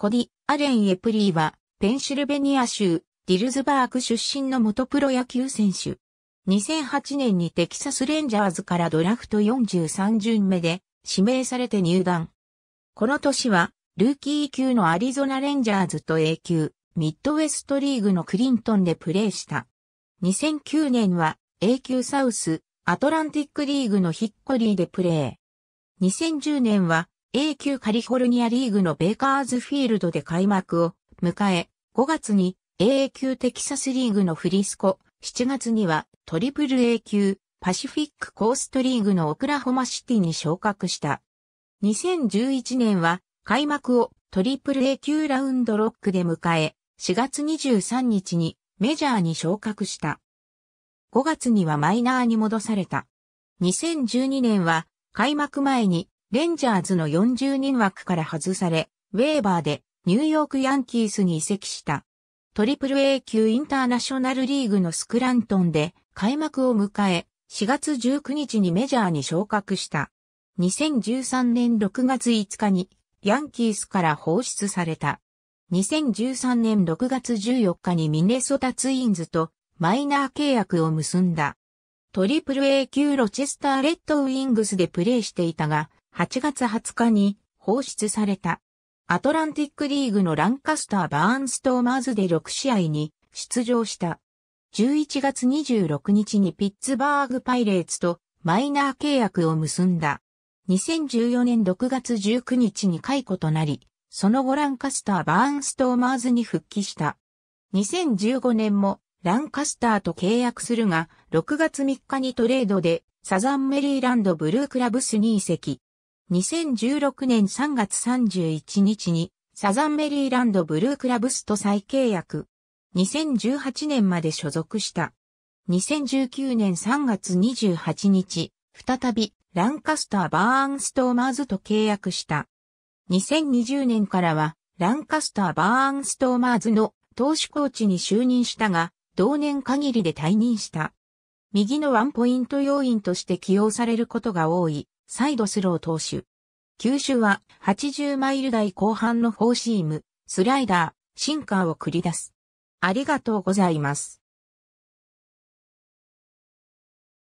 コディ・アレン・エプリーは、ペンシルベニア州、ディルズバーク出身の元プロ野球選手。2008年にテキサスレンジャーズからドラフト43巡目で指名されて入団。この年は、ルーキー級のアリゾナレンジャーズと A 級、ミッドウェストリーグのクリントンでプレーした。2009年は A 級サウス、アトランティックリーグのヒッコリーでプレー。2010年は A 級カリフォルニアリーグのベイカーズフィールドで開幕を迎え、5月に AA 級テキサスリーグのフリスコ、7月にはトリプル A 級パシフィックコーストリーグのオクラホマシティに昇格した。2011年は開幕をトリプル A 級ラウンドロックで迎え、4月23日にメジャーに昇格した。5月にはマイナーに戻された。2012年は開幕前にレンジャーズの40人枠から外され、ウェーバーでニューヨークヤンキースに移籍した。トリプル A 級インターナショナルリーグのスクラントンで開幕を迎え、4月19日にメジャーに昇格した。2013年6月5日にヤンキースから放出された。2013年6月14日にミネソタツインズとマイナー契約を結んだ。トリプル A 級ロチェスターレッドウィングスでプレーしていたが、8月20日に放出された。アトランティックリーグのランカスター・バーンストーマーズで6試合に出場した。11月26日にピッツバーグパイレーツとマイナー契約を結んだ。2014年6月19日に解雇となり、その後ランカスター・バーンストーマーズに復帰した。2015年もランカスターと契約するが、6月3日にトレードでサザンメリーランドブルークラブスに移籍。2016年3月31日にサザンメリーランドブルークラブスと再契約。2018年まで所属した。2019年3月28日、再びランカスター・バーンストーマーズと契約した。2020年からはランカスター・バーンストーマーズの投手コーチに就任したが、同年限りで退任した。右のワンポイント要員として起用されることが多い、サイドスロー投手。球種は80マイル台後半のフォーシーム、スライダー、シンカーを繰り出す。ありがとうございます。